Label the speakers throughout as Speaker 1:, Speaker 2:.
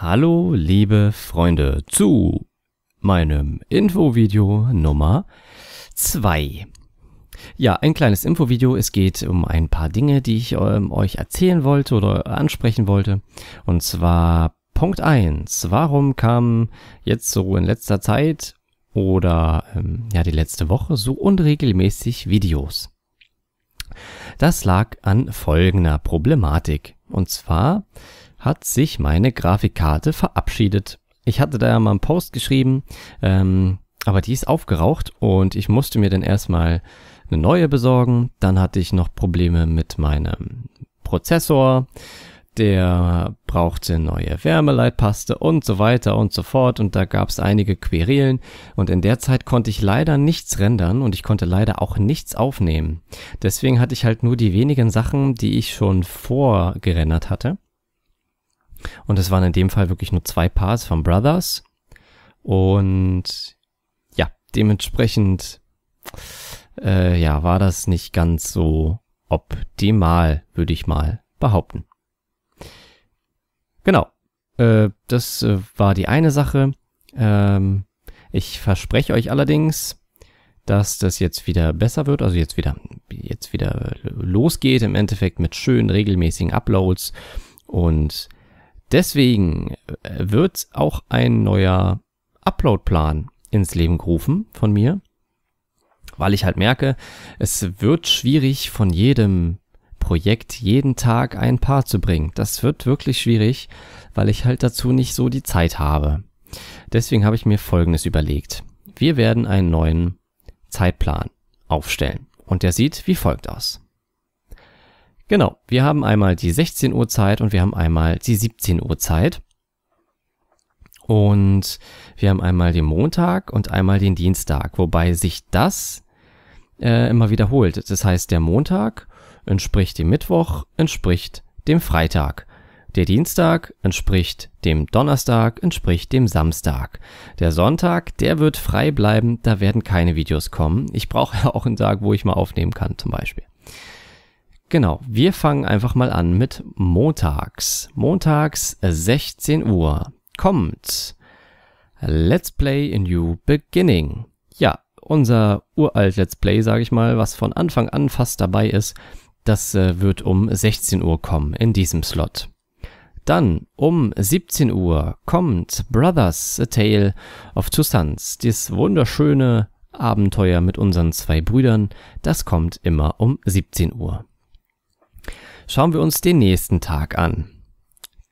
Speaker 1: Hallo liebe Freunde zu meinem Infovideo Nummer 2. Ja, ein kleines Infovideo. Es geht um ein paar Dinge, die ich ähm, euch erzählen wollte oder ansprechen wollte. Und zwar Punkt 1. Warum kam jetzt so in letzter Zeit oder ähm, ja die letzte Woche so unregelmäßig Videos? Das lag an folgender Problematik. Und zwar hat sich meine Grafikkarte verabschiedet. Ich hatte da ja mal einen Post geschrieben, ähm, aber die ist aufgeraucht und ich musste mir dann erstmal eine neue besorgen. Dann hatte ich noch Probleme mit meinem Prozessor. Der brauchte neue Wärmeleitpaste und so weiter und so fort. Und da gab es einige Querelen. Und in der Zeit konnte ich leider nichts rendern und ich konnte leider auch nichts aufnehmen. Deswegen hatte ich halt nur die wenigen Sachen, die ich schon vorgerendert hatte. Und es waren in dem Fall wirklich nur zwei Parts von Brothers. Und ja, dementsprechend, äh, ja, war das nicht ganz so optimal, würde ich mal behaupten. Genau. Äh, das äh, war die eine Sache. Ähm, ich verspreche euch allerdings, dass das jetzt wieder besser wird, also jetzt wieder, jetzt wieder äh, losgeht im Endeffekt mit schönen regelmäßigen Uploads und Deswegen äh, wird auch ein neuer Upload-Plan ins Leben gerufen von mir, weil ich halt merke, es wird schwierig von jedem Projekt jeden Tag ein Paar zu bringen. Das wird wirklich schwierig, weil ich halt dazu nicht so die Zeit habe. Deswegen habe ich mir Folgendes überlegt. Wir werden einen neuen Zeitplan aufstellen und der sieht wie folgt aus. Genau, wir haben einmal die 16 Uhr Zeit und wir haben einmal die 17 Uhr Zeit. Und wir haben einmal den Montag und einmal den Dienstag, wobei sich das äh, immer wiederholt. Das heißt, der Montag entspricht dem Mittwoch, entspricht dem Freitag. Der Dienstag entspricht dem Donnerstag, entspricht dem Samstag. Der Sonntag, der wird frei bleiben, da werden keine Videos kommen. Ich brauche ja auch einen Tag, wo ich mal aufnehmen kann, zum Beispiel. Genau, wir fangen einfach mal an mit montags. Montags 16 äh, Uhr kommt Let's Play a New Beginning. Ja, unser uralt Let's Play, sage ich mal, was von Anfang an fast dabei ist, das äh, wird um 16 Uhr kommen in diesem Slot. Dann um 17 Uhr kommt Brothers A Tale of Two Sons, dieses wunderschöne Abenteuer mit unseren zwei Brüdern, das kommt immer um 17 Uhr. Schauen wir uns den nächsten Tag an.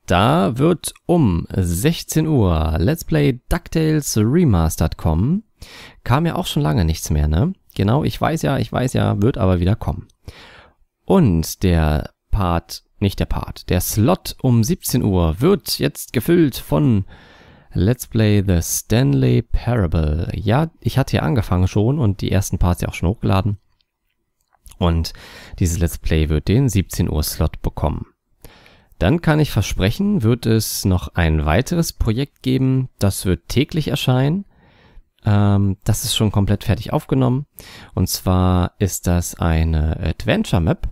Speaker 1: Da wird um 16 Uhr Let's Play DuckTales Remastered kommen. Kam ja auch schon lange nichts mehr, ne? Genau, ich weiß ja, ich weiß ja, wird aber wieder kommen. Und der Part, nicht der Part, der Slot um 17 Uhr wird jetzt gefüllt von Let's Play The Stanley Parable. Ja, ich hatte ja angefangen schon und die ersten Parts ja auch schon hochgeladen. Und dieses Let's Play wird den 17 Uhr Slot bekommen. Dann kann ich versprechen, wird es noch ein weiteres Projekt geben, das wird täglich erscheinen. Ähm, das ist schon komplett fertig aufgenommen. Und zwar ist das eine Adventure Map,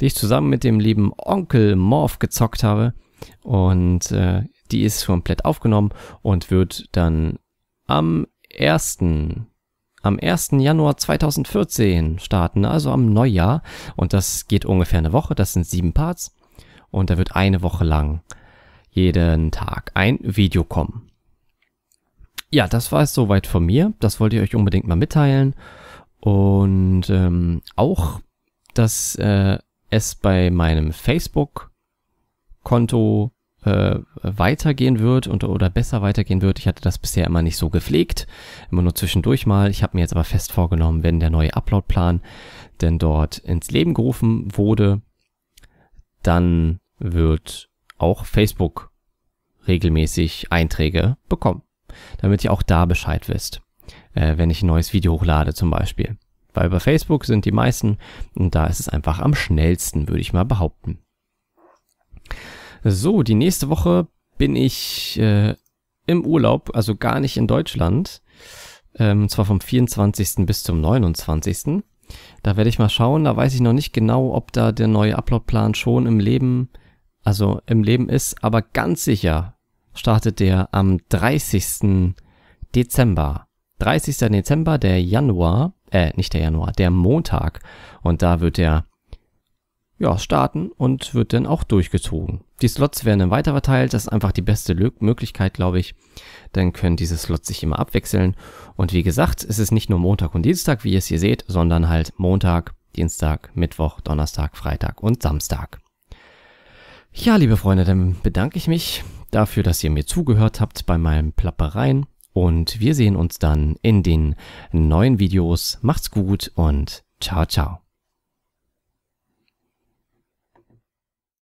Speaker 1: die ich zusammen mit dem lieben Onkel Morph gezockt habe. Und äh, die ist komplett aufgenommen und wird dann am 1 am 1. Januar 2014 starten, also am Neujahr. Und das geht ungefähr eine Woche, das sind sieben Parts. Und da wird eine Woche lang jeden Tag ein Video kommen. Ja, das war es soweit von mir. Das wollte ich euch unbedingt mal mitteilen. Und ähm, auch, dass äh, es bei meinem Facebook-Konto äh, weitergehen wird und, oder besser weitergehen wird. Ich hatte das bisher immer nicht so gepflegt, immer nur zwischendurch mal. Ich habe mir jetzt aber fest vorgenommen, wenn der neue Upload-Plan denn dort ins Leben gerufen wurde, dann wird auch Facebook regelmäßig Einträge bekommen, damit ihr auch da Bescheid wisst, äh, wenn ich ein neues Video hochlade zum Beispiel. Weil über Facebook sind die meisten und da ist es einfach am schnellsten, würde ich mal behaupten. So, die nächste Woche bin ich äh, im Urlaub, also gar nicht in Deutschland. Ähm, zwar vom 24. bis zum 29. Da werde ich mal schauen. Da weiß ich noch nicht genau, ob da der neue Uploadplan schon im Leben, also im Leben ist, aber ganz sicher startet der am 30. Dezember. 30. Dezember, der Januar, äh, nicht der Januar, der Montag. Und da wird der ja, starten und wird dann auch durchgezogen. Die Slots werden dann weiter verteilt. Das ist einfach die beste Lö Möglichkeit, glaube ich. Dann können diese Slots sich immer abwechseln. Und wie gesagt, es ist nicht nur Montag und Dienstag, wie ihr es hier seht, sondern halt Montag, Dienstag, Mittwoch, Donnerstag, Freitag und Samstag. Ja, liebe Freunde, dann bedanke ich mich dafür, dass ihr mir zugehört habt bei meinen Plappereien. Und wir sehen uns dann in den neuen Videos. Macht's gut und ciao, ciao.